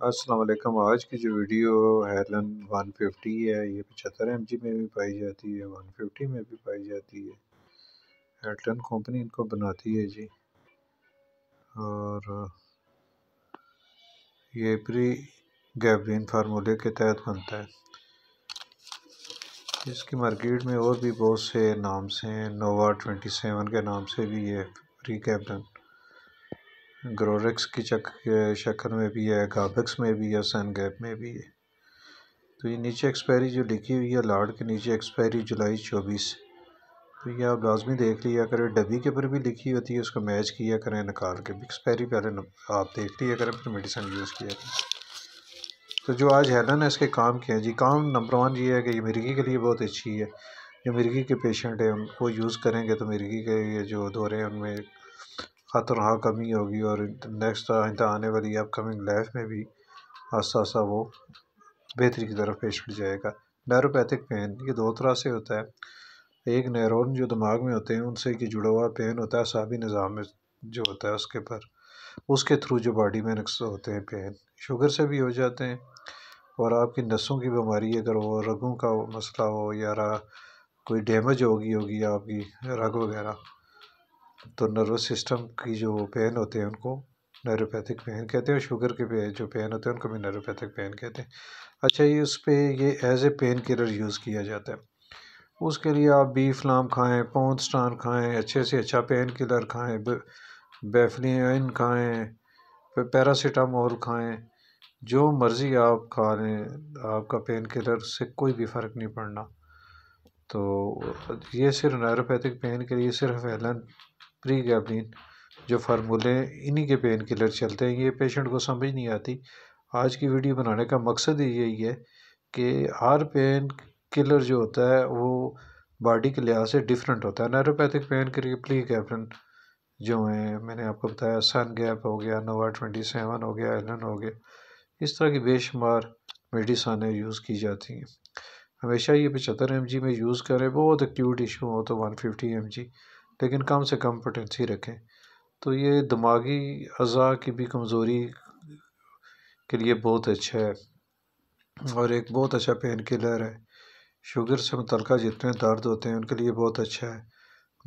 वालेकुम आज की जो वीडियो हेलन 150 है ये पचहत्तर एम में भी पाई जाती है 150 में भी पाई जाती है हेलन कंपनी इनको बनाती है जी और ये प्री गैबरिन फार्मूले के तहत बनता है इसकी मार्केट में और भी बहुत से नाम से हैं नोवा 27 के नाम से भी ये प्री गैबरिन ग्रोरेक्स की चक शक्ल में भी है गाबक्स में भी है सन गैप में भी है तो ये नीचे एक्सपायरी जो लिखी हुई है लाड के नीचे एक्सपायरी जुलाई चौबीस तो ये आप लाजमी देख लिया करें डब्बी के ऊपर भी लिखी होती है उसको मैच किया करें निकाल के भी एक्सपायरी पहले आप देख लिया करें फिर मेडिसन यूज़ किया करें तो जो आज हेलन है इसके काम के हैं जी काम नंबर वन ये है कि ये मिर्गी के लिए बहुत अच्छी है जो मिर्गी के पेशेंट हैं उनको यूज़ करेंगे तो मिर्गी के ये जो दौरे हैं उनमें ख़तरनाक हाँ, कमी होगी और तो नेक्स्ट आने वाली अपकमिंग लाइफ में भी आस्ता आसा वो बेहतरी की तरफ पेश कर जाएगा नैरोपैथिक पेन ये दो तरह से होता है एक नैरोन जो दिमाग में होते हैं उनसे कि जुड़ा हुआ पेन होता है साबी निज़ाम में जो होता है उसके पर उसके थ्रू जो बॉडी में नक्स होते हैं पेन शुगर से भी हो जाते हैं और आपकी नसों की बीमारी अगर वो रगों का मसला हो या कोई डैमेज होगी होगी आपकी रग वगैरह तो नर्वस सिस्टम की जो पेन होते हैं उनको नैरोपैथिक पेन कहते हैं और शुगर के पे जो पेन होते हैं उनको भी नैरोपैथिक पेन कहते हैं अच्छा ये उस पर ये as a painkiller use किया जाता है उसके लिए आप बीफ लाम खाएँ पौध स्टान खाएँ अच्छे से अच्छा पेन किलर खाएँ बेफलिन खाएँ पैरासीटामोल खाएँ जो मर्ज़ी आप खा लें आपका पेन किलर से कोई भी फ़र्क नहीं पड़ना तो ये सिर्फ नैरोपैथिक पेन के लिए सिर्फ एलन प्री प्रीगैबलिन जो फार्मूले इन्हीं के पेन किलर चलते हैं ये पेशेंट को समझ नहीं आती आज की वीडियो बनाने का मकसद ही यही है कि हर पेन किलर जो होता है वो बॉडी के लिहाज से डिफरेंट होता है नैरोपैथिक पेन के लिए प्री कैप्टन जो हैं मैंने आपको बताया सन गैप हो गया नोवा ट्वेंटी सेवन हो गया एलन हो गया इस तरह की बेशुमार मेडिसानें यूज़ की जाती हैं हमेशा ये पचहत्तर एम में यूज़ करें बहुत एक्यूट इशू हो तो वन फिफ्टी एम लेकिन कम से कम पोटेंसी रखें तो ये दिमागी अज़ा की भी कमज़ोरी के लिए बहुत अच्छा है और एक बहुत अच्छा पेन किलर है शुगर से मुतल जितने दर्द होते हैं उनके लिए बहुत अच्छा है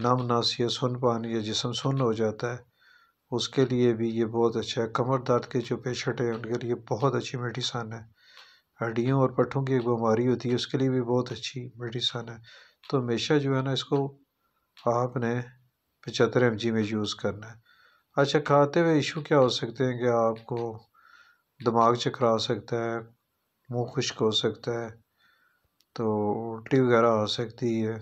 नम नस या सुन पान या जिसम सुन हो जाता है उसके लिए भी ये बहुत अच्छा है कमर दर्द के जो पेशेंट हैं उनके लिए बहुत अच्छी मेडिसन है हड्डियों और पट्ठों की एक बीमारी होती है उसके लिए भी बहुत अच्छी मेडिसन है तो हमेशा जो है ना इसको आपने पचहत्तर एम में यूज़ करना है अच्छा खाते हुए इशू क्या हो सकते हैं कि आपको दिमाग चकरा सकता है मुंह खुश्क हो सकता है तो उल्टी वगैरह आ सकती है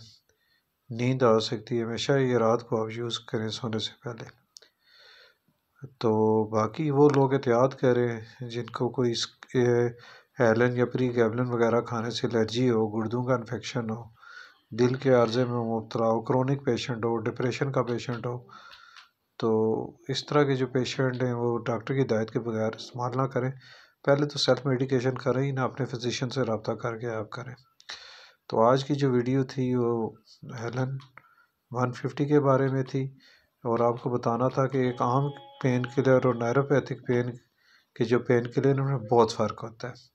नींद आ सकती है हमेशा ये रात को आप यूज़ करें सोने से पहले तो बाकी वो लोग एहतियात करें जिनको कोई एलन या प्री गैबलन वगैरह खाने से एलर्जी हो गुर्दों का इन्फेक्शन हो दिल के अर्ज़े में मुबतला हो क्रोनिक पेशेंट हो डिप्रेशन का पेशेंट हो तो इस तरह के जो पेशेंट हैं वो डॉक्टर की हिदायत के बगैर इस्तेमाल ना करें पहले तो सेल्फ मेडिकेशन करें ही ना अपने फिजिशन से रबता करके आप करें तो आज की जो वीडियो थी वो हेलन 150 के बारे में थी और आपको बताना था कि एक आम पेन किलर और नैरोपैथिक पेन के जो पेन किलर उनमें बहुत फ़र्क होता है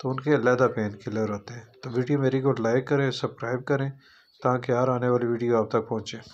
तो उनके अलहदा पेन किलर होते हैं तो वीडियो मेरी को लाइक करें सब्सक्राइब करें ताकि हर आने वाली वीडियो आप तक पहुँचे